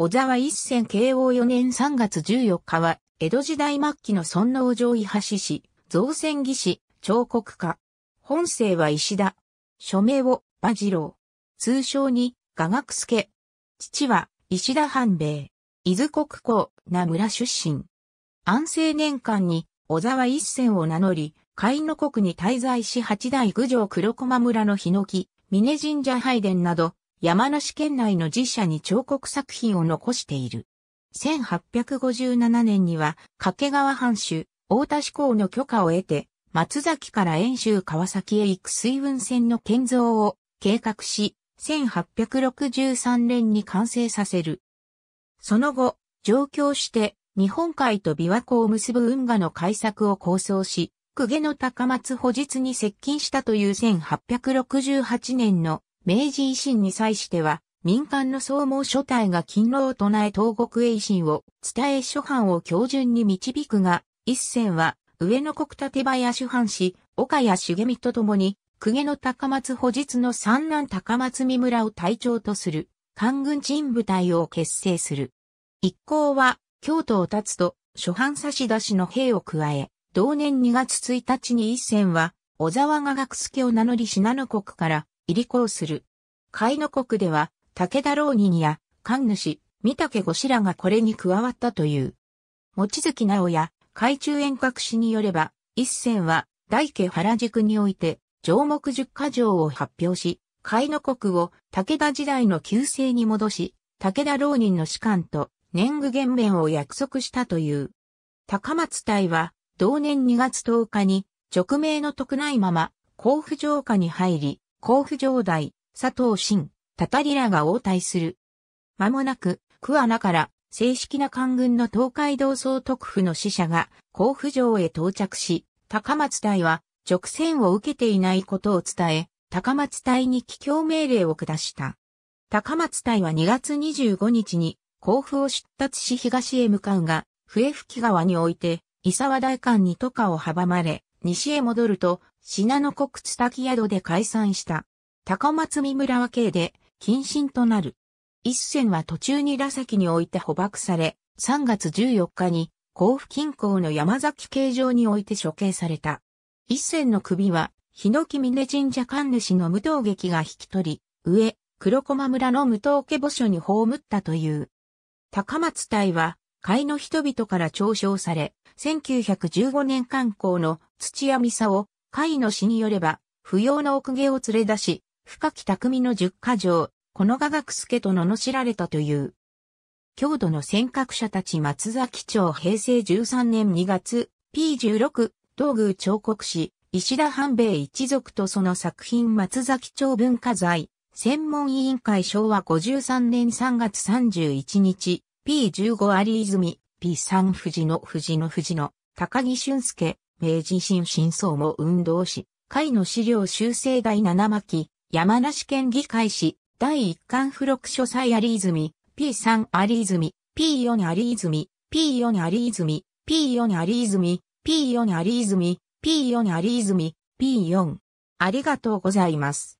小沢一戦慶応4年3月14日は、江戸時代末期の尊王上位橋氏、造船技師、彫刻家。本姓は石田。署名を、馬次郎。通称に、雅学助。父は、石田半兵衛。伊豆国公、名村出身。安政年間に、小沢一戦を名乗り、海の国に滞在し八代郡上黒駒村の檜、峰神社拝殿など、山梨県内の寺社に彫刻作品を残している。1857年には、掛川藩主、大田志向の許可を得て、松崎から遠州川崎へ行く水運船の建造を計画し、1863年に完成させる。その後、上京して、日本海と琵琶湖を結ぶ運河の開作を構想し、公家の高松保実に接近したという1868年の明治維新に際しては、民間の総合書体が勤労を唱え東国へ維新を伝え諸藩を標準に導くが、一戦は上野国立林藩士、岡谷茂美と共に、公家の高松保実の三男高松三村を隊長とする、官軍人部隊を結成する。一行は、京都を立つと、諸藩差し出しの兵を加え、同年2月1日に一戦は、小沢が学助を名乗り信濃国から入り港する。海の国では、武田浪人や、神主、三竹五志らがこれに加わったという。望月直や、海中遠隔史によれば、一戦は、大家原宿において、上目十箇条を発表し、海の国を武田時代の旧姓に戻し、武田浪人の士官と年貢減免を約束したという。高松隊は、同年2月10日に、直命の得ないまま、甲府城下に入り、甲府城代、佐藤新、たたりらが応対する。間もなく、桑名から正式な官軍の東海道総督府の使者が甲府城へ到着し、高松隊は直線を受けていないことを伝え、高松隊に帰郷命令を下した。高松隊は2月25日に甲府を出立し東へ向かうが、笛吹川において、伊沢大官に渡河を阻まれ、西へ戻ると、信濃国津滝宿で解散した。高松三村は刑で、謹慎となる。一戦は途中に羅崎において捕獲され、3月14日に甲府近郊の山崎形状において処刑された。一戦の首は、日野木峰神社神主の武藤劇が引き取り、上、黒駒村の武藤家墓所に葬ったという。高松隊は、会の人々から嘲笑され、1915年観光の土屋美佐を、会の詩によれば、不要の奥毛を連れ出し、深き匠の十箇条、この画学助と罵られたという。郷土の尖閣者たち松崎町平成13年2月、P16、道宮彫刻師、石田半兵衛一族とその作品松崎町文化財、専門委員会昭和53年3月31日、P15 有泉、P3 藤野藤野藤野、高木俊介、明治新真相も運動し、会の資料修正第7巻、山梨県議会史、第1巻付録書斎有泉、P3 有泉、P4 有泉、P4 有泉、P4 有泉、P4 有泉、P4 有泉、P4 ありがとうございます。